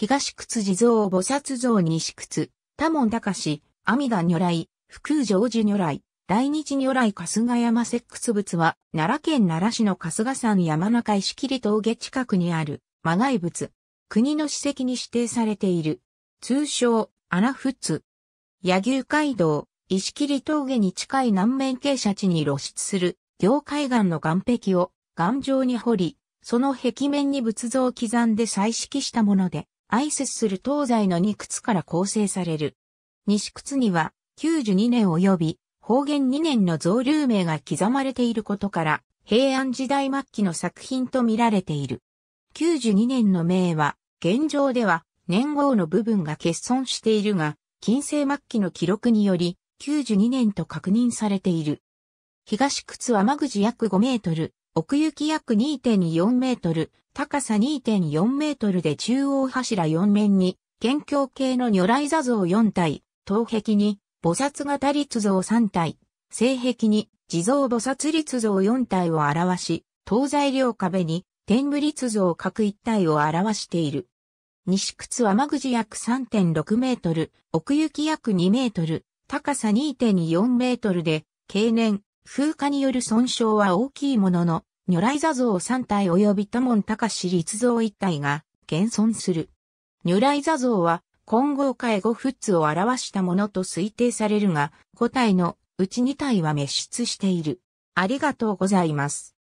東屈地蔵菩薩像西屈、多門隆、阿弥陀如来、福空寺如来、大日如来春日山石窟仏は、奈良県奈良市の春日山山中石切峠近くにある、魔外仏。国の史跡に指定されている。通称、穴仏。柳生街道、石切峠に近い南面傾斜地に露出する、行海岸の岸壁を、頑丈に掘り、その壁面に仏像を刻んで彩色したもので、愛接する東西の2靴から構成される。西靴には、92年及び、方言2年の造流名が刻まれていることから、平安時代末期の作品と見られている。92年の名は、現状では、年号の部分が欠損しているが、近世末期の記録により、92年と確認されている。東靴は間口約5メートル、奥行き約2.4メートル、高さ2.4メートルで中央柱4面に、県境系の如来座像4体、東壁に、菩薩型立像3体、西壁に、地蔵菩薩立像4体を表し、東西両壁に、天武立像各1体を表している。西靴は間口約3.6メートル、奥行き約2メートル、高さ2.4メートルで、経年、風化による損傷は大きいものの、如来座像3体及び多門高志立像1体が現存する。如来座像は混合介護フッツを表したものと推定されるが、五体のうち2体は滅出している。ありがとうございます。